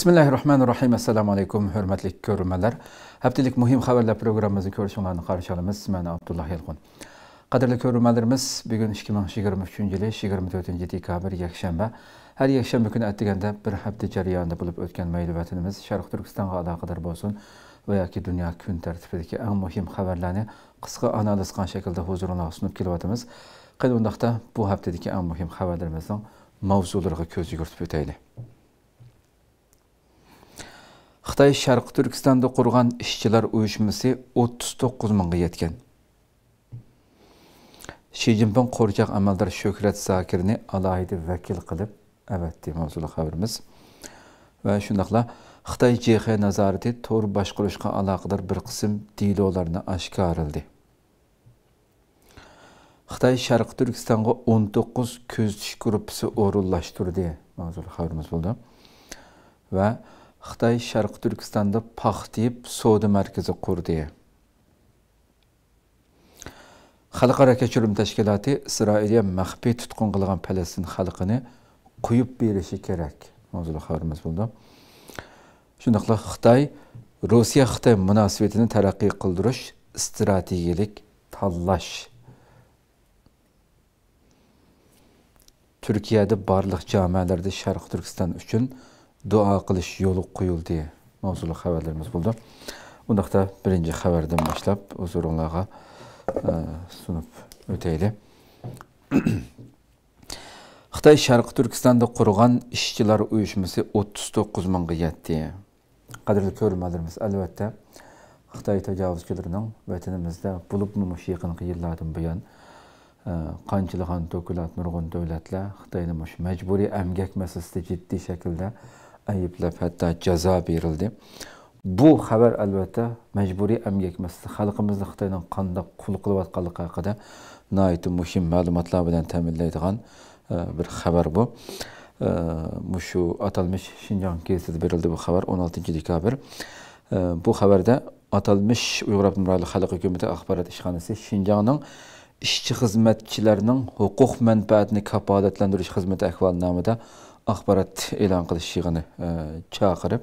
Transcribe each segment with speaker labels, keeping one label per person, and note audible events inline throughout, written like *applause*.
Speaker 1: bismillahi rohmanir rohim assalomu alaykum hurmatli ko'rmanlar haftalik muhim xabarlar programmamizni ko'rishinglarni qarshi olamiz man abdulloh yalqin qadrli ko'rmanlarimiz bugun ikki ming yigirma uchinchi yil yigirma to'rtinchi dekabr yakshanba har yakshanba kuni atdeganda bir hafta jarayonida bo'lib o'tgan mayli vatanimiz sharq turkistonga aloqador bo'lsin va yoki dunyo kun tartibidagi eng muhim xabarlarni qisqa analiz qilgan shaklda huzuringizga sunib kelyapmiz qani undaqda bu haftadagi eng muhim xabarlarimizning mavzularga ko'z yugurtib o'taylik Xitoy Sharq Turkistonda qurgan ishchilar uyushmasi 39 mingga yetgan. Shi Jinping qo'rchoq amaldor Shuhrat Sakirni alohida vakil qilib, evet mavzuli xabarimiz. Va shundaqla Xitoy JX nazorati to'r boshqarishga aloqador bir qism dealolarni oshkorildi. Xitoy Sharq Turkistonga 19 ko'zitish gruppasi o'rinlashtirdi. Mavzuli xabarimiz bo'ldi. Va Xitay Şərq Türkistanda paxtayıb soda mərkəzi qurdu. Xalqara keçirim təşkilatı İsrailiyə məxfi tutqun qılğan Fələstin xalqını quyub verişi kerak. Mövzulu xəbərimiz buldu. Şundaqla Xitay Rusiya-Xitay münasibətini tərəqqi qıldırış strategiyilik tallash Türkiyədə barlıq camiələrdə Şərq Türkistan üçün duo qilish yo'li qo'yildi mavzuli xabarlarimiz bo'ldi undaqda birinchi xabardan boshlab huzuringlarga e, sunib o'tayli *clears throat* xitoy sharqi turkistonda qurgan ishchilar uyushmasi o'ttiz to'qqiz mingga yetdi qadrli ko'rmalarimiz albatta xitoy tajovuzchilarining vatanimizda bo'lib mush yaqingi yillardan buyon e, qanchalagan to'kilat nurg'un davlatlar xitoyni mush majburiy amgak masalasida jiddiy shaklda ayıbləb, hətta cəza verildi. Bu xəbər əlbəttə məcburi əmək etməsi xalqımızda Xitayla qanda qul qılıb atqanlıq haqqında nəhayət mühim məlumatlar ilə təminləyən e, bir xəbər bu. E, Müşu atılmış Şinjan kezidə verildi bu xəbər 16-cı dekabr. E, bu xəbərdə atılmış Uyğur Abdümrəli Xalq Hökuməti Axbarat İşxanası Şinjanın işçi xidmətçilərinin hüquq mənfəətini kafalatləndirmək xidməti əhvalnamədə axbarat elan qilish yığını e, çağırıb.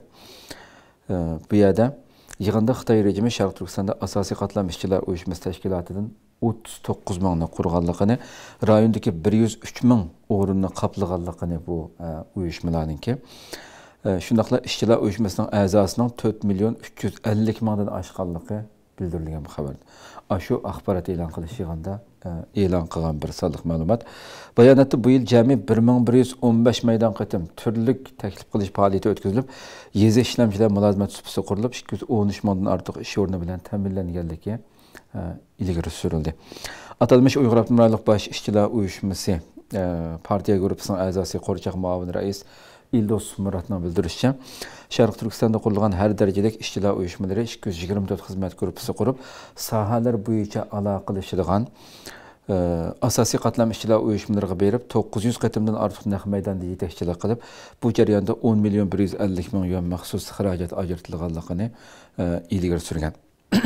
Speaker 1: E, bu yerdə yığında Xitay rejimi Şərq Türkistanda Əsasi Qatlam İşçilər Uyuşması Təşkilatının 39 mingni qurganligini rayondagi 103 ming o'rinni qoplanganligini bu e, uyushmalarninki shundoqla ishchilar uyushmasining a'zosining 4 million 350 mingdan oshganligi білдірілген хабарды ашу ақпарат елан қылыш елан қылған бір салық мәлімат баянатты бұйыл жәме 1115 майдан қытым түрлік тәкіліп қылыш пағалеті өткізіліп езі ішіләмшілер мұлазма түсіпісі құрылып 13 мұндың артық үш орны білен тәмірлен келдіке ілгірі сүрілді аталмыш ұйғырап нұмайлық баш ұйышмысы партия ғұрыпсың әзасы қорчақ мағавын рейс Ildoz Sumuratning bildirishicha, Sharq Turkistonda qurilgan har darajadagi ishchilar uyushmalari 224 xizmat gruppasi qurib, sohalar bo'yicha aloqalashilgan e, asosiy qatlam ishchilar uyushmalariga berib 900 qatimdan ortiq naq maydonda yetakchilik qilib bu jarayonda 10 million 150 ming yuan maxsus xarajat ajratilganligini e, ilgari surgan *clears throat*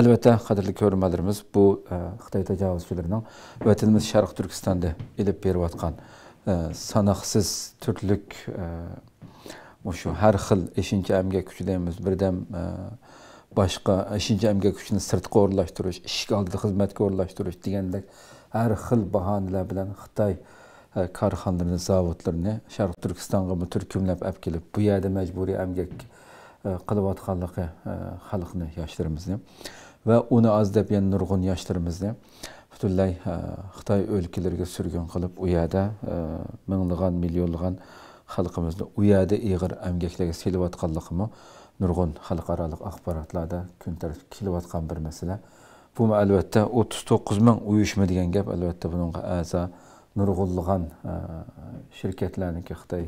Speaker 1: albatta qadrli ko'rmalarimiz bu e, xitoy tajovuzchilarining vatanimiz sharq turkistonda ilib berayotgan sanoqsiz turlik e, o'sha har xil eshinchi emgak kuchi deymiz birdam e, boshqa eshinchi emgak kuchini sirtqa o'rinlashtirish ishga oldida xizmatga o'rinlashtirish degandek har xil bahonalar bilan xitoy e, korxonalarini zavodlarini sharq turkistonga turkumlab olib kelib bu yerda majburiy emgak qilayotganligi xalqni yoshlarimizni va uni ozdab yana nurg'un yoshlarimizni butunlay xitoy o'lkalariga surgun qilib u yerda minglagan millionlagan xalqimizni u yerda ig'ir amgaklarga selayotganligimi nurg'un xalqaroliq axborotlarda kun tartibga kelayotgan bir masala bu albatta o'ttiz to'qqiz ming uyushma degan gap albatta bunga a'zo nurg'unlagan shirkatlarniki xitoy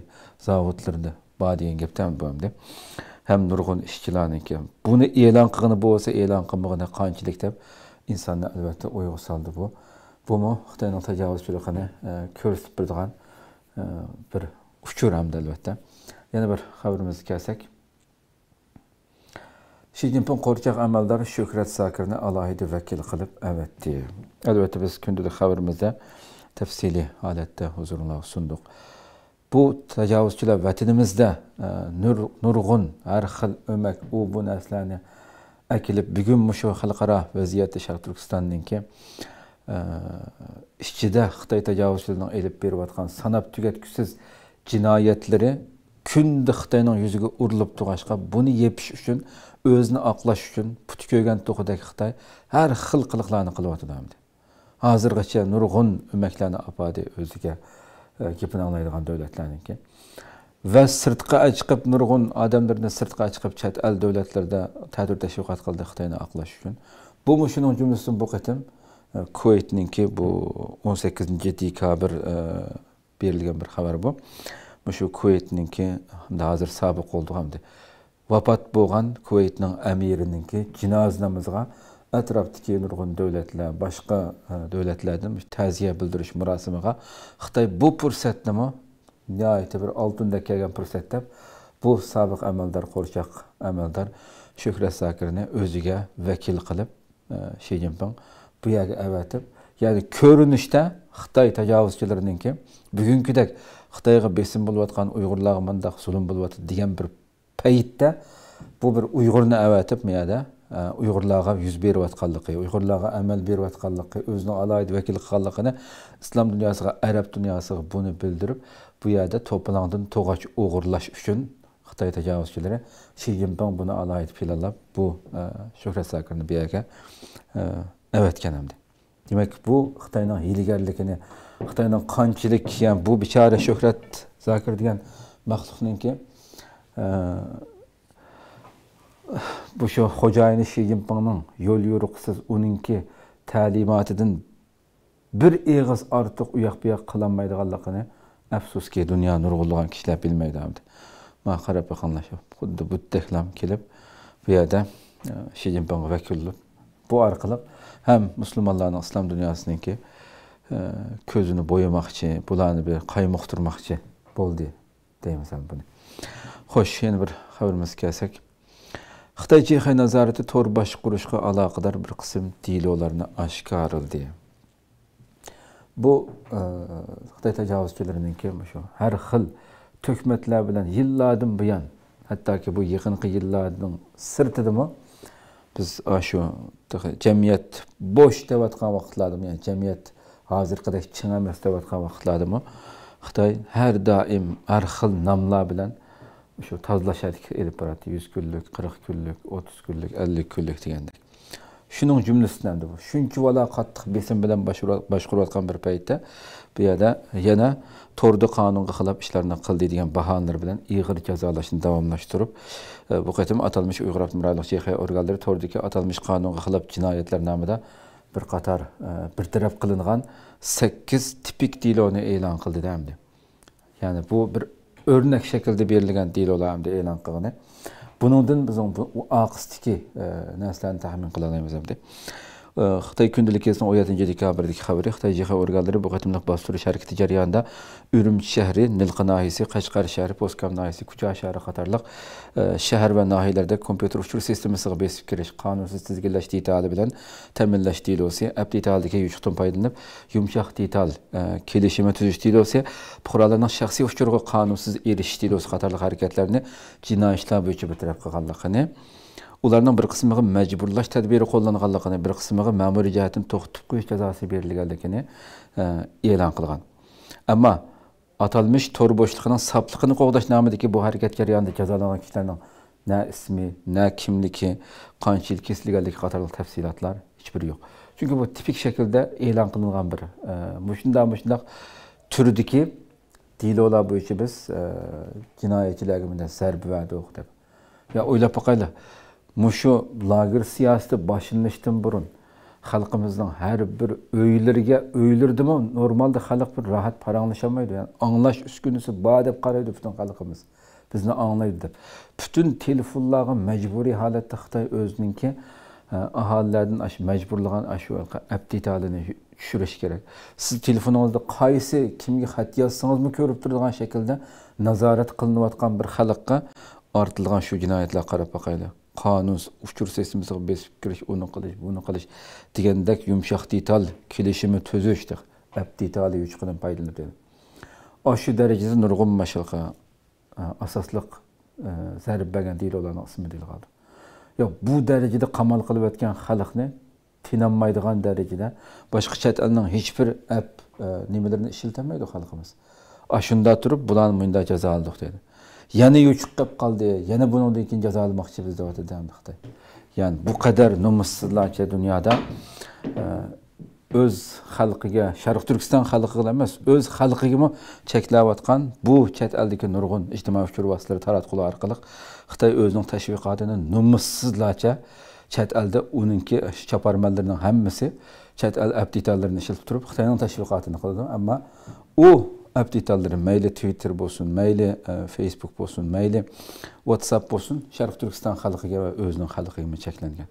Speaker 1: zavodlarida bor degan gapda ham bo'ldi ham nurg'un ishchilarniki buni e'lon qilgani bo'lsa e'lon qilmagani qanchalik deb insanda əlbəttə oyğusaldır bu. Bu mu xütəyin alta cavaz sürəxəni körüsüb birdiğən bir fikirəmdir əlbəttə. Yəni bir xəbirimiz gəlsək. Şi Jinping qorxaq əməldar Şöhrət Sakirini əlahidə vəkil qılıb əvətdi. Əlbəttə biz gündəlik xəbirimizdə təfsili halətdə huzurunuza sunduq. Bu təcavüzçülər vətənimizdə e, nurğun hər xil ömək u bu nəslərini akilib bugun mushu xalqaro vaziyatda sharq turkistonningki e, ichida xitoy tajovuzchilaridan elib berayotgan sanab tugatgusiz jinoyatlari күнді Қытайның жүзіге ұрылып тұрғашқа, бұны епіш үшін, өзіні ақлаш үшін, пүті көген тұқыдәк Қытай, әр қыл қылықланы қылып атыдамды. Азырғыча нұрғын өмәкләні апады өзіге кепін алайдыған дөләтләнің ке. va sirtqa chiqib nurg'un odamlarni sirtqa chiqib chet el davlatlarida tadbir tashviqot qildi xitoyni oqlash uchun bu shuning jumlasidan bu qitim e, kuveytningki bu o'n sakkizinchi dekabr e, berilgan bir xabar bu shu kuvaytninki hamda hozir sobiq bo'ldi hamda vafot bo'lgan kuvaytning amirininki jinoz namozga atrofdagi nurg'un davlatlar boshqa e, davlatlardan ta'ziya bildirish marosimiga xitoy bu fursatnimi nihoyatda bir oltinda kelgan deb bu sobiq amaldor qo'rchoq amaldor shuhrat zokirni o'ziga vakil qilib shi e, zinpin bu yoqqa avatib ya'ni ko'rinishda xitoy tajovuzchilariniki bugungidek xitoyga besim bo'layotgan uyg'urlarga bundoq zulm bo'lyapti degan bir paytda bu bir uyg'urni avatib miyada e, uyg'urlarga yuz berayotganligi uyg'urlarga amal berayotganligi o'zini alohida vakil qilganligini islom dunyosiga arab dunyosiga buni bildirib bu yerda to'polondan to'g'ach o'g'irlash uchun xitoy tajovuzchilari shi zinpin buni alohida planlab bu e, shuhrat zakirni bu yerga e, avatgan hamdi demak bu xitoyning hiylagarligini xitoyning qanchalik yani bu bechora shuhrat zakir degan maxluqninki e, bu shu xo'jayini shi zinpinning yo'l yo'riqsiz uninki ta'limotidan bir ig'iz ortiq u yoq bu yoq qilolmaydiganligini Əfsus ki, dünya nurğulluğun kişilər bilməkdəmdir. Məxərə bəxanlaşıb, xuddu bu dəhləm kilib, bu yədə Şi e, Jinping vəküllüb. Bu arqılıb həm müsəlmanların İslam dünyasının ki, e, közünü boyamaqçı, bulanı bir qaymoqdurmaqçı boldu, deyəməsən bunu. Xoş, yeni bir xəbərimiz gəlsək. Xitay Cihə Nazarəti tor başquruşqa əlaqədar bir qism dilolarını aşkarıldı. bu e, xitoy tajovuzchilarininki shu har xil to'kmatlar bilan yillardan buyon hattoki bu yaqinqi yillarning sirtidami biz shu jamiyat bo'sh deyotgan vaqtlardami ya'ni jamiyat hozirgidek chin emas deyotgan vaqtlardami xitoy har doim har xil nomlar bilan shu tozalashadi olib boradi yuz kunlik qirq kunlik o'ttiz kunlik ellik kunlik degandek shuning jumlasidan shuncha vala qattiq besim bilan boshqarayotgan bir paytda bu yerda yana to'rni qonunga xilaf ishlarni qildi degan bahonalar bilan iyg'ir jazolashni davomlashtirib e, bu qatim atalmish uyg'ur abdumuraliq chexiya organlari to'rdagi atalmish qonunga xilaf jinoyatlar nomida bir qator e, birtaraf qilingan sakkiz tipik deloni e'lon qildi hamdi ya'ni bu bir o'rnak shaklda berilgan delolar e'lon qilgan Buningdan biz aqisdagi e, narsalarni taxmin qila olamiz Xitay Gündəlik Gəzinin 17-ci dekabrdakı xəbəri Xitay Cixa orqanları bu qatımlıq bastırış hərəkəti cəryanında Ürümçi şəhəri, Nilqı nahiyəsi, Qashqar şəhəri, Poskam nahiyəsi, Kuca şəhəri qatarlıq e, şəhər və nahiyelərdə kompüter uçur sistemi sığı besib giriş, qanunsuz tizginləş detaylı bilən təminləş deyilosi, əp detalidəki yüçüqdən paylanıb yumşaq detal e, kelişimi tüzüş deyilosi, puxralarının şəxsi uçurğu qanunsuz eriş deyilosi qatarlıq hərəkətlərini cinayətlər boyunca bir tərəf qılğanlığını ularning bir qismiga majburlash tadbiri qo'llanganligini bir qismiga ma'muriy jihatdan to'xtatib qo'yish jazosi berilganligini e, e'lon qilgan ammo atalmish to'r bo'shliqning sopligini qo'g'dash nomidagi bu harakat jarayonida jazolangan kishilarning na ismi na kimligi qancha yil kesilganligi qatorli tafsilotlar hech biri yo'q chunki bu tipik shaklda e'lon qilingan bir e, mushundoq mushundoq turdiki dilolar bo'yicha biz e, jinoyatchilarga bunday zarba berdik deb yo o'ylab boqaylik Muşu lager siyasi boshlanishdan burun Halkımızdan her bir öylerge uylarga uylardimi normalde halk bir rahat para anlaşamaydı. yani anlaş badep anglash uskunasi bor deb qaraydi butun xalqimiz bizni anglaydi deb butun telefonlarga e, holatda xitoy mecburluğun aşı majburlagan shu halini şüreş gerek. siz telefonunuzda telefoningizda qaysi hat yazsanız mı körüp durduğun şekilde nazaret qilinayotgan bir xalqqa artılığın şu cinayetle qarab qonun uchur sesimizni besib kirish uni qilish buni qilish degandek yumshoq detal kelishimi tuzish ab detali uchqidan foydalanib dedi shu darajada nurg'un mashilqa e, asosliq e, deydi deyillarni ismi deb qoldi yo'q bu darajada qamal qilib yotgan xalqni tinolmaydigan darajada boshqa chet elning hech bir app e, nimalarini ishlatolmaydi xalqimiz shunda turib bularni bunday jazo oldik dedi yana yuchib qolib qoldi yana buningdan keyin jazolamoqchimiz deyotdi xitoy ya'ni bu qadar nomussizlarcha dunyoda e, o'z xalqiga sharq turkiston xalqiga emas o'z xalqigami cheklayotgan bu chet eldagi nurg'un ijtimoiy uchur vositalari taratquli orqali xitoy o'zining tashviqotini nomussizlarcha chet elda uninki choparmanlarning hammasi chet el aptitallarni ishlatib turib xitoyning tashviqotini qildi ammo u obdetallari mayli twitter bo'lsin mayli e, facebook bo'lsin mayli whatsapp halkı gibi, sharq turkiston xalqiga va o'zining xalqiga cheklangan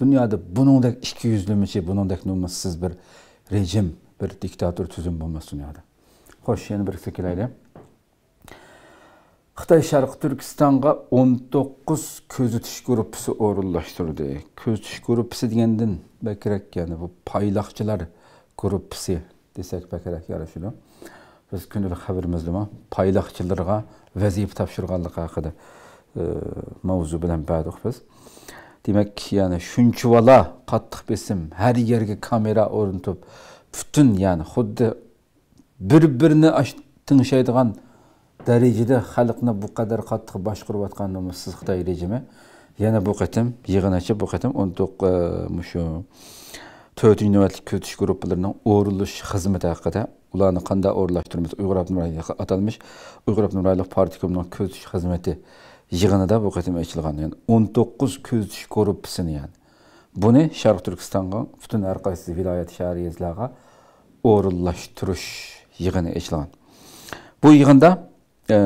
Speaker 1: dunyoda buningdek ikki yuzlimichi buningdek nomussiz bir rejim bir diktator tuzum bo'lmas dunyoda xo'sh yana bir kelaylik xitoy sharqi turkistonga o'n to'qqiz ko'zitish gruppasi o'rinlashtirdi ko'zitish gruppasi degandan bakrak ya'ni bu paylaqchilar gruppasi desak bakrak yarashini biz күнілік хабарымыздыма пайлақчыларға вазифа тапшырғанлық хақыда mavzu bilen bəduq biz. Demək ki, yəni şunçuvala qatlıq besim, her yerə kamera ornatıb bütün yani xuddi bir-birini тыңшайдыған дәрежеде халықны bu qədər qatlıq başqurub atqanımız Сызықтай rejimi. Yəni bu qitim yığın açıb bu qitim 19 e, төртінші нөвәтлік күзетіш группаларының орылыш қызметі хақыда ularni qanday o'rinlashtiramiz uyg'ur abnurayliq atalmish uyg'ur abnurayliq partikomining ko'zitish xizmati yig'inida bu qatim aytilgan ya'ni o'n to'qqiz ko'zitish ya'ni buni sharq turkistonga butun har qaysi viloyat shahar yezlarga o'rinlashtirish yig'ini aytilgan bu yığında e,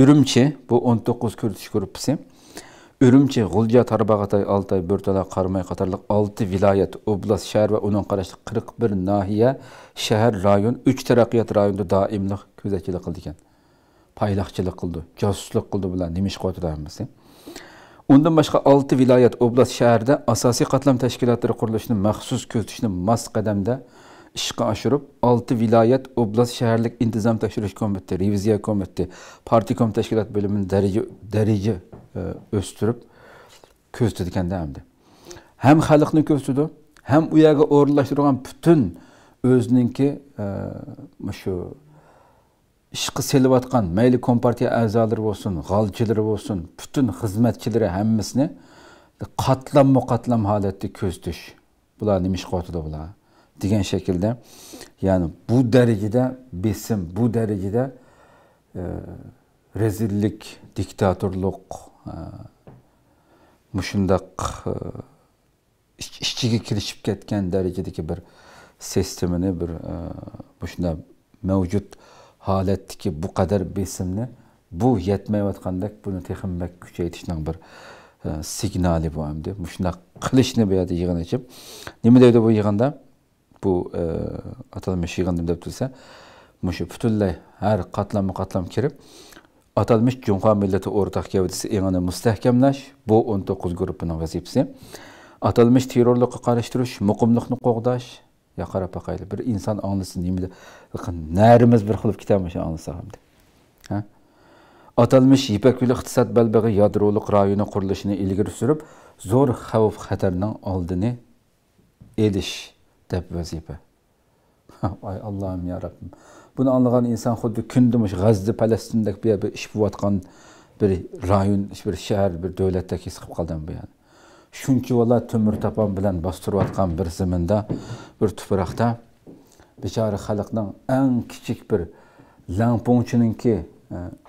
Speaker 1: urumchi bu o'n to'qqiz ko'zitish Үрүмчи, Гулжа, Тарбагатай, Altay, Бөртала, Кармай катарлык 6 Vilayet, Oblas, Şehir ve onun карашлы 41 Nahiye, Şehir, Rayon, 3 тараҡҡият районында даимлык күзәтчилек кылды икән. Пайлаҡчылык кылды, жасуслык кылды булар, нимеш ҡотырабыз. Undan başqa 6 Vilayet, Oblas, şəhərdə əsasi qatlam teşkilatları quruluşunu məxsus gözlüşünü mas kademde işqa aşırıp, 6 Vilayet, Oblas, Şehirlik intizam təkşürüş komitəti, reviziya komitəti, parti kom teşkilat bölümünün derece dərəcə o'stirib ko'rsatganda hamda ham xalqni ko'rsatdi ham u yerga o'rinlashtirgan butun o'ziniki shu e, ishqi selayotgan mayli kompartiya a'zolari bo'lsin g'olchilari bo'lsin butun xizmatchilari hammasini qatlam qatlam holatda ko'zitish bular nima ish qilyotdi bular degan shaklda ya'ni bu darajada besim bu darajada e, rezillik diktatorlik Ee, mushundaq e, ichkiga kirishib ketgan darajadagi bir sistemini bir e, mushunda mavjud ki bu kadar besimni bu yetmayotgandek buni teximmak kuchaytirishning bir e, signali bu endi mushundaq qilishni bu yerda yig'in ichib nima deydi bu yig'inda bu atalmish yig'in deb tursa mushu her katlam mı katlam kirib Atalmış Cumhur Milleti Ortak Gevdesi İran'ı müstehkemleş, bu 19 grubunun vazifesi. Atalmış terörlükü karıştırış, mukumlukni koğdaş, ya qarab bir insan anlasın, Bakın, närimiz bir kılıp kitamış anlısı hamdi. Ha? Atalmış İpek Yolu İqtisad Bəlbəği yadroluk rayonu kuruluşunu ilgir sürüp, zor xavf hatarının aldığını eliş, deb vazife. *laughs* Ay Allah'ım ya Rabbim. Bunu anlayan insan kendi kundimish G'azda, Palestinda bir bir ish bo'layotgan bir rayon, bir şehir, bir davlatda his qilib qoldim bu yani. Shuncha valla tömür tapan bilan bostirayotgan bir zaminda, bir tuproqda bechora xalqning eng kichik bir lamponchiningki,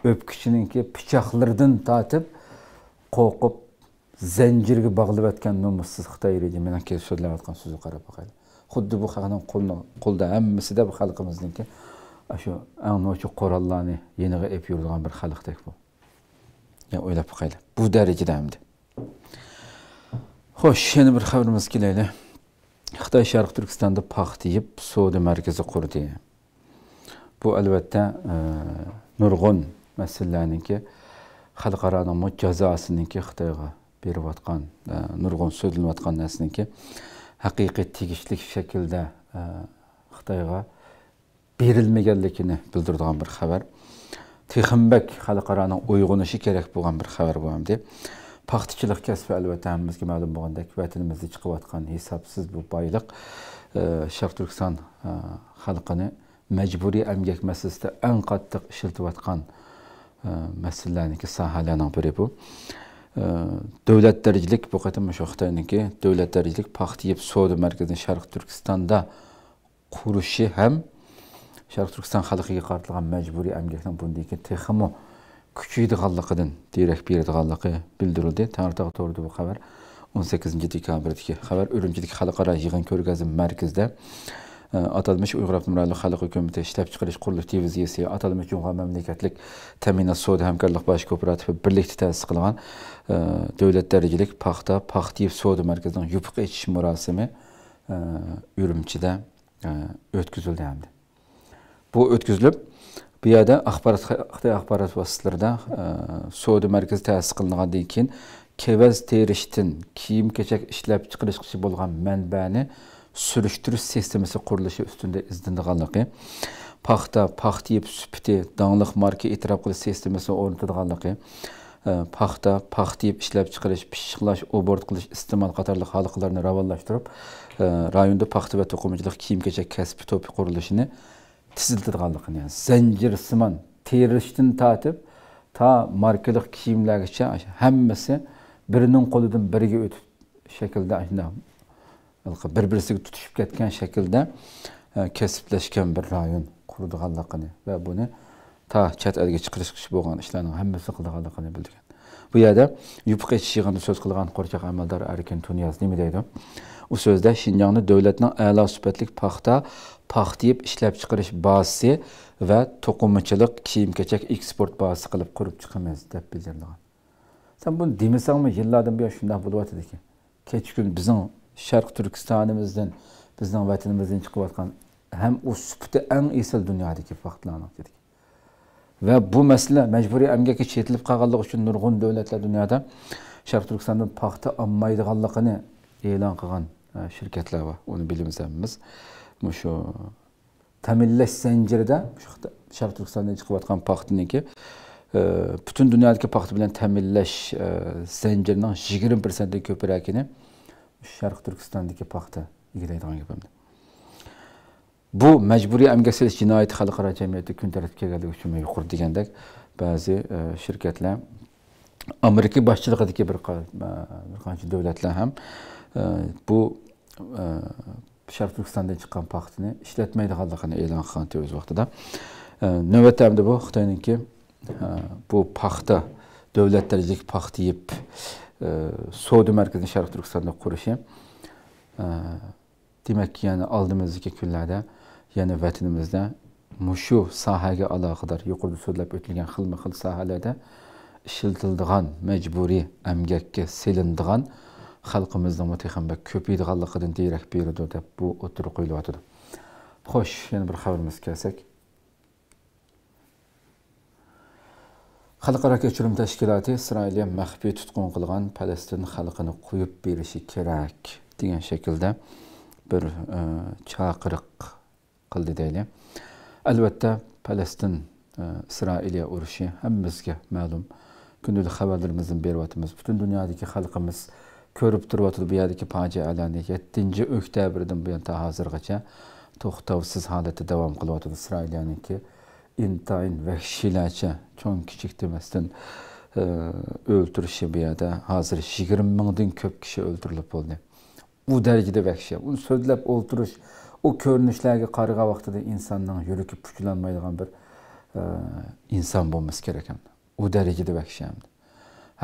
Speaker 1: o'pkichiningki e, pichoqlardan tatib qo'rqib zanjirga bog'lab yotgan nomussiz xitoy rejimidan so'zlayotgan so'zni qarab boqaylik xuddi bu kulda qo'lda hammasi bu ki. ашу аң ночу қораллааны еніғі еп юрдыған бір халық тек бұл Я ойлап қайлы бұл дәрежеде әмді хош ені бір хабарымыз келелі қытай шарық түркістанды пақтиып соды мәркезі құрды бұл әлбетте э, нұрғон нұрғын мәселелерінікі халықараның жазасыныкі беріп жатқан ә, э, нұрғын сөйленіп жатқан нәрсенікі хақиқи тегішлік қытайға berilmaganligini bildirdigan bir xabar texinbek xalqaroning uyg'unishi kerak bo'lgan bir xabar bu hamdi paxtachilik kasbi albatta hammamizga ma'lum bo'lgandek vatanimizda chiqayotgan hisobsiz bu boyliq e, sharq turkiston e, xalqini majburiy emgak masalasida eng qattiq ishiltayotgan e, masalalarniki sohalarning biri bu davlat darajalik bu qatim shu xitoyniki davlat darajalik paxta yeb savdo markazini sharq turkistonda qurishi ham Şərq Türkistan xalqı yıqardılğan məcburi əmgəkdən bundakı texmo küçüydüğanlıqıdan dirək berdiğanlıqı bildirildi. Tanrıtaq doğrudur bu xəbər. 18-ci dekabrədəki xəbər Ürümçidəki xalqara yığın körgəzim mərkəzdə atalmış Uyğur Avtomobilli Xalq Hökuməti işləp çıxırış kollektiviziyası, atalmış Cümhur Məmləkətlik Təminat Sodi Həmkarlıq Baş Kooperatifi birlikdə təsis qılınan dövlət dərəcəlik paxta, paxtiv sodi mərkəzinin yupuq içiş mərasimi Ürümçidə ötküzüldü həmdir bu ötküzülüb. Bu yerdə axbarat Xitay axbarat vasitələrində e, Suudi mərkəzi təsis qılınğandan keyin kəvəz terişdən kiyim-keçək işləb çıxırışı bolğan mənbəni sürüşdürüş sistemisi quruluşu üstündə izləndiğanlığı, paxta, paxta yeyib süpüti, danlıq marka etiraf qılış sistemisi ornatıdığanlığı, e, paxta, paxta yeyib işləb çıxırış, pişiqlaş, obort qılış, istimal qatarlıq halıqlarını ravallaşdırıb, e, rayonda paxta və toxumçuluq kiyim-keçək kəsbi topi quruluşunu tiziltirganligini ya'ni zanjirsimon terishdan tortib to markalik kiyimlargacha hammasi birining qo'lidan biriga o'tib shaklda bir birisiga tutishib ketgan shaklda kasblashgan bir rayon quradiganligini va buni to chet elga chiqarishgacha bo'lgan ishlarning hammasi qilganligini bilgan bu yerda yupqa etish so'z qilgan qo'rchoq amaldor arkin tunyaz nima deydi u so'zda shinjongni davlatning a'lo sifatli paxta paxtiyib ishlab chiqarish bazasi va to'qimachilik kiyim kechak eksport bazasi qilib qurib chiqamiz deb bildirilgan san buni demasangmi yillardan buyon shundoq bo'lyotidi ekan kecha kun bizning sharq turkistonimizdan bizning vatanimizdan chiqayotgan ham u supati eng esil dunyodagi vaqtlarni dedik va bu masala majburiy emgeki çetilip kalanlık uchun nurg'un davlatlar dunyoda sharq turkistondan paxta olmaydiganligini e'lon qilgan shirkatlar e, bor uni bilamiz Bu shu ta'minlash zanjirida sharq turkistondan chiqayotgan paxtaniki butun dunyodagi paxta bilan ta'minlash zanjirining yigirma prosentdan ko'pragini sharq turkistondagi paxta egallaydigan gap bu məcburi əmgəsiz cinayət xalqara cəmiyyəti gün tərtibə gəldiyi üçün yuxur deyəndək bəzi ə, e, şirkətlər Amerika başçılığındakı bir, e, bir qancha dövlətlər həm ə, e, bu ə, Şərq Türkistandan çıxan paxtını işlətməyidəğanlığını elan qılan öz vaxtında. Növbət əmdə bu Xitayınki bu paxta dövlət dərəcəlik paxta yeyib Suudi mərkəzini Şərq Türkistanda quruşu. Demək ki, yəni aldığımızdakı günlərdə yana vatanimizda mushu sohaga aloqador yuqorida so'zlab o'tilgan xilma xil sohalarda ishlatiladigan majburiy amgakka selinadigan xalqimizning mutahamba ko'paydiganligidan derak beradi deb bu o'tirib qo'yilyotidi xo'sh yana bir xabarimiz kelsak xalqaro kechirim tashkiloti isroilga maxfiy tutqun qilgan falastin xalqini qo'yib berishi kerak degan shaklda bir e, chaqiriq qildi deylik albatta falastin e, isroiliya urushi hammamizga ma'lum haberlerimizin bir kundalik xabarlarimizni beryapmiz butun dunyodagi xalqimiz ko'rib turyotdi bu yerdagi fojialarni yettinchi oktyabrdan buyon to hozirgacha to'xtovsiz holatda davom qilyotdi isroiliyaniki intayin vahshiylarcha cho'ng kichik demasdan o'ltirishi bu e, yerda hozir yigirma mingdan ko'p kishi o'ldirilib bo'ldi u darajada vahshiy uni so'zlab o'ltirish o ko'rinishlarga qarg'a vaqtida insonning yuragi puchlanmaydigan bir e, inson bo'lmasi kerak ham u darajada vahshiy ham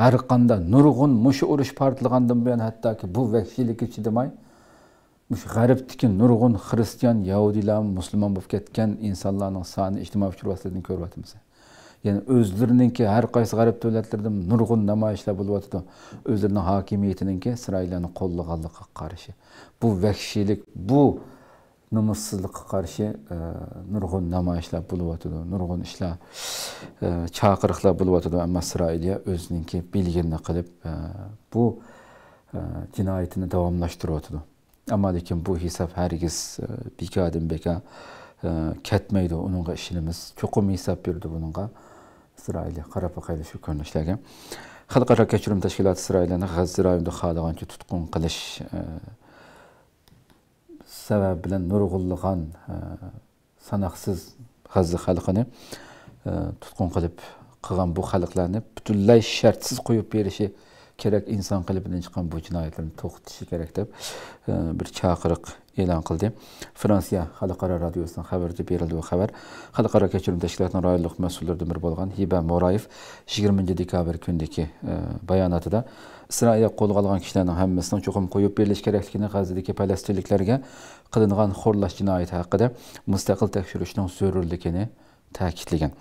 Speaker 1: har qanday nurg'un mush urush portlagandan buyon hattoki bu vahshiylikka chidamay g'aribniki nurg'un xristian yahudiylar musulmon bo'lib ketgan insonlarning soni ijtimoiy uchrashuvlardan ko'ryapmiz ya'ni o'zlarininki har qaysi g'arb davlatlarida nurg'un namoyishlar bo'lib o'tadi o'zlarini hokimiyatiniki isroillarni qo'llaganlikqa qarashi bu vahshiylik bu nomussizlikqa qarshi e, nurg'un namoyishlar bo'lyotidi nurg'un ishlar e, chaqiriqlar bo'lyotidi ammo isroiliya o'ziniki bilginni qilib e, bu jinoyatini davomlashtiryotidi ammo lekin bu hisob hargiz bekadin beka ketmaydi uningga ishimiz cho'qim hisob berdi buningga isroiliya qarab qayta shu ko'rinishlarga xalqaro kechirim tashkiloti isroilni g'azzi rayonida xohlagancha tutqun qilish sababi bilan nurg'ullig'an e, sanoqsiz g'azza xalqini e, tutqun qilib qilgan bu xalqlarni butunlay shartsiz qo'yib berishi kerak inson qalbidan chiqqan bu jinoyatlarni to'xtatishi kerak deb e, bir chaqiriq e'lon qildi fransiya xalqaro radiosidan xabarda berildi bu xabar xalqaro kechirim tashkilotining rayonliq mas'ullaridan biri bo'lgan hiba morayev yigirmanchi dekabr kundagi e, bayonotida isroil qo'lga olgan kishilarning hammasini cho'qim qo'yib berilishi kerakligini g'azadagi falastinliklarga qilingan xo'rlash jinoyati haqida mustaqil tekshirishning zarurligini ta'kidlagan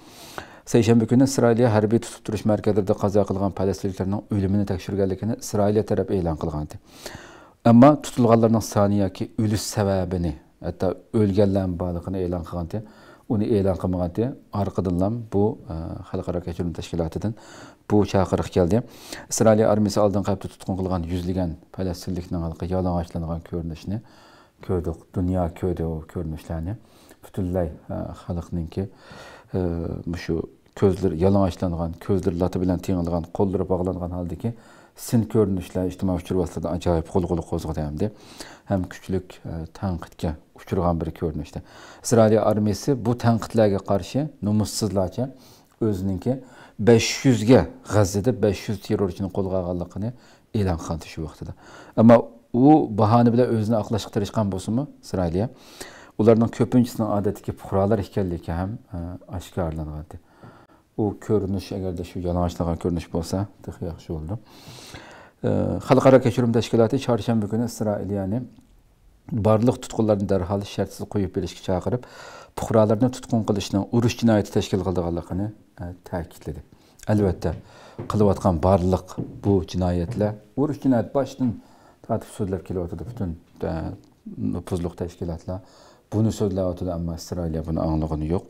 Speaker 1: seshanba kuni isroiliya harbiy tutib turish markazlarida qazo qilgan falastinliklarning o'limini tekshirganligini isroiliya taraf e'lon qilgandi ammo tutilganlarning soni yoki o'lish sababini hatto o'lganlar borligini e'lon qilgandi uni e'lon qilmagandi orqadan ham bu e, xalqaro kechirim tashkilotidan bu chaqiriq keldi isroiliya armiyasi oldin qabda tutqun qilgan yuzlagan falastinlikning halqi yalang'ochlangan ko'rinishini ko'rdik dunyo ko'rdi u ko'rinishlarni butunlay e, xalqninki uh, shu ko'zlar yalang'ochlangan ko'zlar lati bilan tengilgan qo'llari bog'langan holdagi sin ko'rinishlar ijtimoiy uchur vositalarida ajoyib g'ulg'ula qo'zg'adi hamda ham kuchlik tanqidga uchragan bir ko'rinishda isroil armiyasi bu tanqidlarga qarshi nomussizlarcha o'ziniki besh yuzga g'azzada besh yuz terrorchini qo'lga olganligini e'lon qildi shu vaqtida ammo u bahona bilan o'zini oqlashga tirishgan bo'lsinmi isroiliya ularning ko'pinchasini odatdagi puhrolar ekanligi ham e, oshkorlanyapti u ko'rinish agarda shu yalang'ochlagan ko'rinish bo'lsa yaxshi bo'ldi e, xalqaro kechirim tashkiloti chorshanba kuni isroiliyani barliq tutqunlarni darhol shartsiz qo'yib berishga chaqirib puhrolarni tutqun qilishni urush jinoyati tashkil qilganligini e, ta'kidladi albatta qilayotgan barliq bu jinoyatlar urush jinoyati boshdan tortib so'zlab kelyotdi butun nupuzliq tashkilotlar Bunu sözlər atıda, amma İsrail bunun anlığını yox.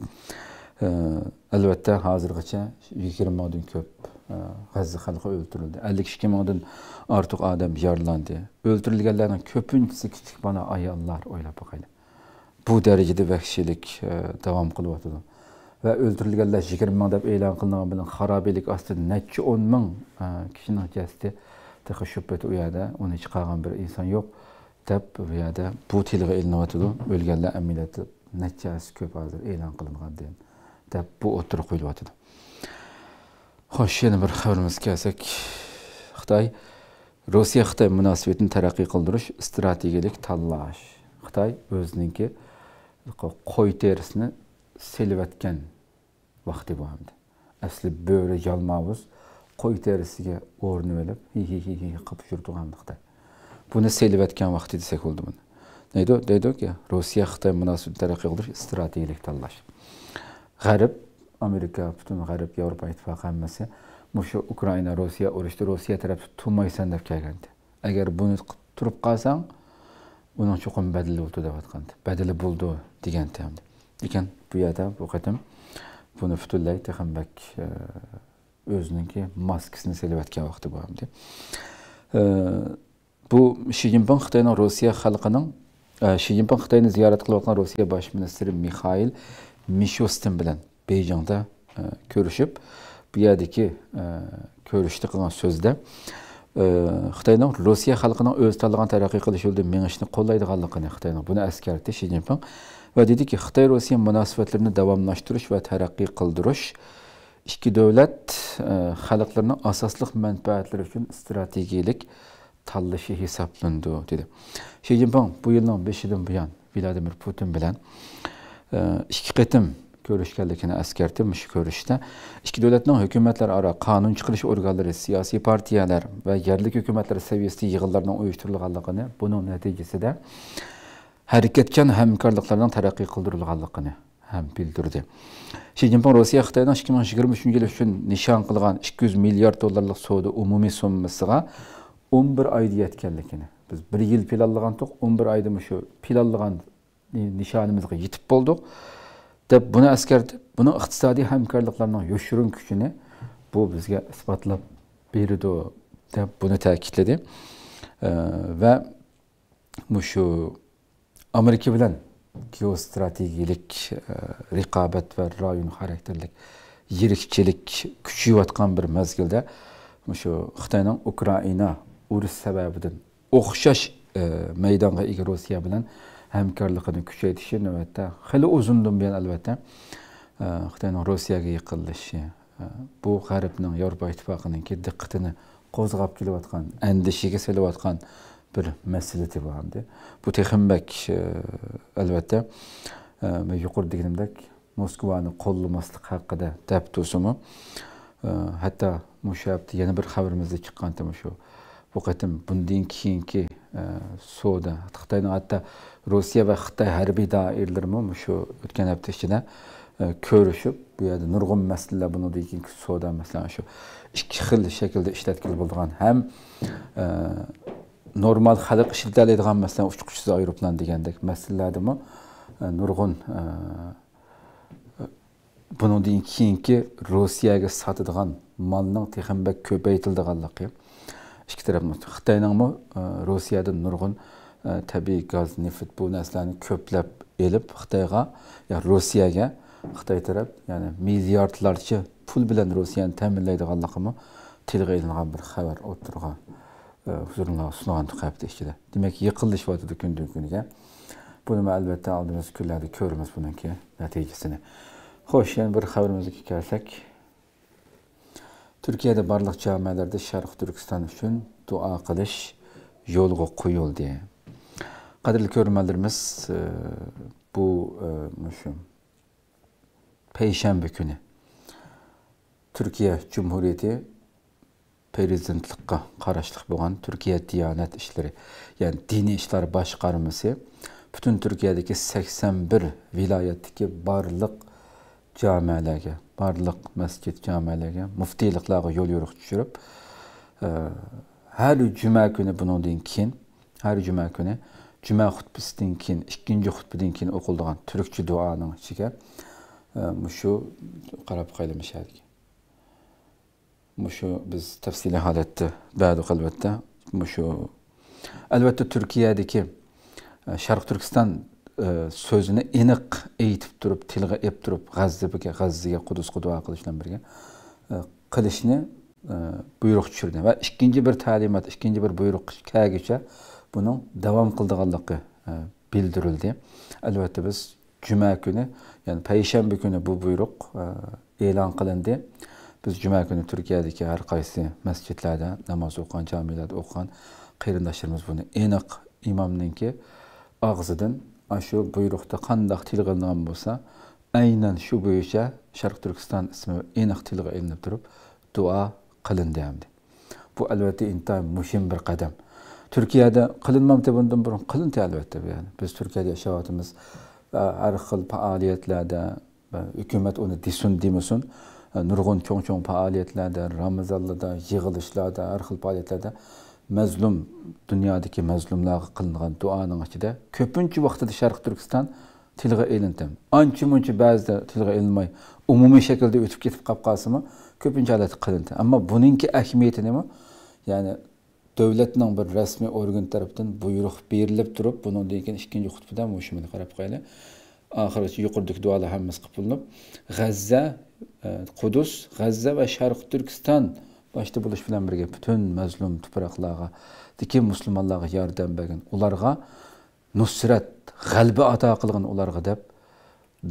Speaker 1: Ə, əlbəttə, hazırqıca 20 madın köp Qəzza xalqı öldürüldü. 52 mandan artıq adam yaralandı. Öldürülənlərin köpüncüsü kiçik bana ayallar oylab baxayla. Bu dərəcədə vəhşilik ə, davam qılıb atdı. Və öldürülənlər 20 man deyə elan qılınan bilən xarabilik aslında nəçə 10 min kişinin cəsdi təxəşşüb etdi o yerdə. Onu heç qalğan bir insan yox. deb bu yerda bu tilga ilinyotidi o'lganlar amaliyoti nechasi ko'p hozir e'lon qilingan deb bu o'tirib qo'yilyotidi xo'sh yana bir xabarimizga kelsak xitoy rossiya xitoy munosabatini taraqqiy qildirish strategiyalik tanlash xitoy o'ziniki qo'y terisini selayotgan vaqti bu asli bo'ri yalmavuz qo'y terisiga o'rni olib hi qilib yurdi hamda xitoy Bunu Selvetken vakti desek oldu bunu. Neydi o? Dedik ya, Rusya Xitay münasibətləri qılır strategik təllaş. Qərb, Amerika, bütün Qərb, Avropa İttifaqı hamısı bu şu Ukrayna, Rusiya urushda Rusiya tərəf tutulmaysan deb gəlgəndi. Əgər bunu turib qalsan, uning chuqur badili bo'ldi deb aytgandi. Badili bo'ldi degan tamdi. Lekin bu yerda bu qatim buni butunlay texambak o'ziningki e, maskasini selayotgan vaqti e, bo'ldi. bu shi zinpin xitoyning rossiya xalqining shi e, zinpin xitoyni ziyorat qilayotgan rossiya bosh ministri mixail mishustin bilan beyjingda e, ko'rishib bu yerdagi e, ko'rishda qilgan so'zda xitoyning rossiya xalqining o'zi tanlagan taraqqiy qilish yo'lida mengishni qo'llaydiganligini xitoyning buni eskartdi shi zinpin va dediki xitoy rossiya munosabatlarini davomlashtirish va taraqqiy qildirish ikki davlat xalqlarining asosliq manfaatlari uchun strategiyalik tallishi hesaplandı dedi shi şey zinpin bu yilning beshidan buyon vladimir putin bilan e, ikki qatim ko'rishganligini eskertib shu ko'rishda ikki davlatning hukumatlararo qonun chiqarish organlari siyosiy partiyalar va yerlik seviyesi saviyasida yig'inlarning Bunun neticesi de hareketken hamkorliklarning taraqqiy qildirilganligini ham bildirdi shi şey zinpin rossiya xitoyning ikki ming yigirma uchinchi yil uchun nishon qilgan ikki yuz milliard dollarlik savdo umumiy 11 oyda yetganligini biz 1 yil planlagandik 11 oyda shu planlagan nishonimizga yetib bo'ldik deb buni askartib buni iqtisodiy hamkorliklarning yoshirin kuchini bu bizga isbotlab berdi bunu buni ta'kidladi Ve ee, va shu amerika bilan geostrategiyalik e, raqobat va rayon xarakterlik yirikchilik kuchayotgan bir mezgilda shu xitoyning ukraina urush sababidan o'xshash e, maydonga ega rossiya bilan hamkorligini kuchaytirishi navbatda hali uzundan buyon albatta e, xitoyning rossiyaga yiqilishi e, bu g'arbning yevropa ittifoqiniki diqqatini qo'zg'ab kelayotgan andishiga solayotgan bir masala bo'ldi bu texmbak albatta men yuqori deganimdek moskvani qo'llamaslik haqida dab to'simi hatto musha yana bir xabarimizda chiqqan shu bu qatim bundan keyingi e, savdo xitoyni hatto rossiya va xitoy harbiy doirlarimi shu o'tgan hafta ichida e, ko'rishib bu yerda nurg'un masalalar bundan keyingi savdo masalan shu ikki xil shaklda ishlatkili bo'lgan ham e, normal xalq ishlatadigan masalan uchquchsiz aeroplan degandek masalalardami nurg'un bundan keyingi rossiyaga sotadigan molning texmbak ko'paytildiganligi ikki tarafdan xitoyningmi rossiyadan nurg'un tabiiy gaz neft bu narsalarni ko'plab elib xitoyga yo rossiyaga xitoy taraf ya'ni milliardlarcha pul bilan rossiyani ta'minlaydiganligimi tilga ilingan bir xabar o'tirga huzuringlarga sungan ichida demak yiqilishyotidi kundan kunga buni albatta oldimizgi kunlarda ko'ramiz buniki natijasini xo'sh yana bir xabarimizga kelsak Türkiye'de barlık camilerde Şərq Türkistan için dua qilish yo'lga qo'yildi. Qadrli ko'rmalarimiz e, bu shu e, payshanba kuni Türkiye Cumhuriyeti prezidentlikka qarashliq bo'lgan Türkiye Diyanet İşleri, yani Dini İşler Başkarması bütün Türkiye'deki 81 vilayetteki barlık camilerde. barliq masjid jamiyalarga muftiyliklarga yo'l yo'riq tushirib e, har juma kuni bundan keyin har juma kuni juma xutbasidan keyin ikkinchi xutbadan keyin o'qildigan turkcha duoning ichiga e, shu qarab qaylimishadi shu biz tafsili holatda ba'di albatta shu albatta turkiyadagi e, sharq turkiston Э, so'zini aniq aytib turib tilga ep turib g'azzaga g'azzaga qudusga duo qilish bilan birga e, qilishni e, buyruq tushirdi va ikkinchi bir ta'limot ikkinchi bir buyruq kelguncha buni davom qildiganligi e, bildirildi albatta biz juma kuni ya'ni payshanba kuni bu buyruq e'lon qilindi biz juma kuni turkiyadagi har qaysi masjidlarda namoz o'qigan jamilarda o'qigan qarindoshlarimiz buni aniq imomninki og'zidan shu buyruqda qandaq tilg'ilingan bo'lsa aynan shu bo'yicha sharq turkiston ismi aniq tilga ilinib turib duo qilindi hamdi bu albatta intayin muhim bir qadam turkiyada qilinmabdi bundan burun qilindi albatta yani biz turkiyada yashayotimiz har xil faoliyatlarda hukumat uni desin demasin nurg'un cho'ng cho'ng faoliyatlarda ramazonlarda yig'ilishlarda har xil faoliyatlarda mazlum dünyadaki mezlumlara kılınan duoning ichida ko'pincha vaqtida sharq Türkistan tilga ilindim ancha muncha ba'zida tilga ilinmay umumiy shaklda o'tib ketib qolib qolsimi ko'pincha holatda qilindi ammo buningki ne? nima ya'ni davlatning bir resmi organ tarafidan buyruq berilib turib bundan keyin ikkinchi xutbada shuni qarab qo'yaylik oxirigacha yuqoridagi duolar hammasi qilib g'azza e, Kudüs, g'azza ve sharq turkiston işte buluş filan bir gibi bütün mezlum tüpraklığa diki Müslümanlığa yardım bergen onlara nusret, gelbe ata kılgın onlara deyip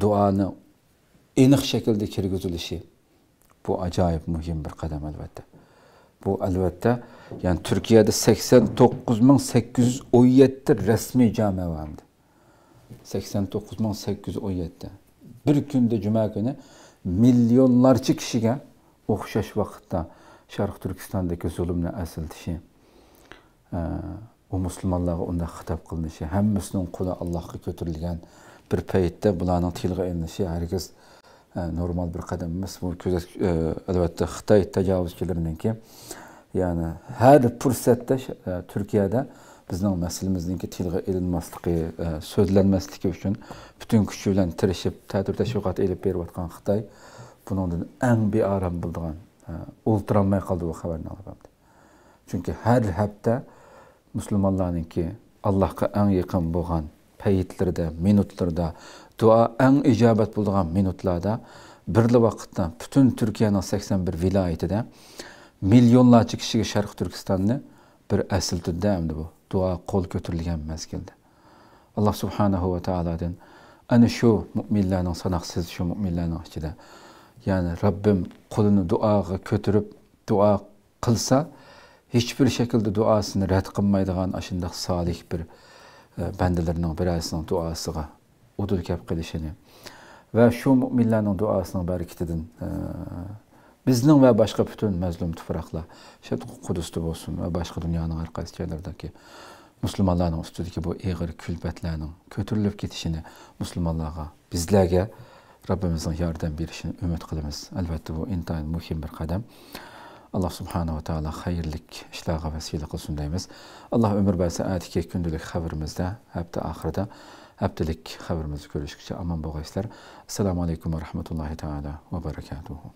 Speaker 1: duanı enik şekilde kirgüzülüşü bu acayip mühim bir kadem elbette. Bu elbette yani Türkiye'de 89.817 resmi cami vardı. 89.817 bir günde cuma günü milyonlarca kişiye okşaş vakitte sharq turkistondagi zulmni asiltishi e, u musulmonlarga unda xitob qilinishi hammasining quli allohga ko'tarilgan bir paytda bularning tilga ilinishi hargiz e, normal bir qadam emas bu e, albatta xitoy tajovuzchilarininki ya'ni har fursatda turkiyada bizning naslimizniki tilga ilinmasligi so'zlanmasligi uchun butun kuchi bilan tirishib ta'tir tashviqot ilib berayotgan xitoy buningdan ang bearam bo'lgan olmay э, qoldi bu xabarni olib chunki har hafta musulmonlarniki allohga eng yaqin bo'lgan payitlarda minutlarda duo eng ijobat bo'lgan minutlarda bir vaqtda butun turkiyaning 81 bir viloyatida millionlarcha kishiga sharq turkistonni bir asl tunda endi bu duo qo'l ko'tarilgan mazgilda alloh subhanahu va taolodan ana shu mo'minlarning sanoqsiz shu mo'minlarning ichida yani Rabbim kulunu duağa kötürüp dua kılsa hiçbir şekilde duasını red kılmaydigan aşındak salih bir e, bendelerinin birasının duasına udul kep kılışını ve şu müminlerin duasının bereketidin e, bizning ve başka bütün mezlum tuproqlar shu qudusda bo'lsin ve başka dünyanın har qaysi joylaridagi musulmonlarning ustidagi bu ig'ir kulbatlarning ko'tarilib ketishini musulmonlarga bizlarga robbimizning yordam berishini umid qilamiz albatta bu intayin muhim bir qadam alloh subhanava taolo xayrlik ishlarga vasila qilsin deymiz alloh umr va saatga kundalik xabarimizda hafta oxirida haftalik xabarimizni ko'rishguncha omon bo'lg'aysizlar assalomu alaykum va rahmatullohi taala va barakatuhu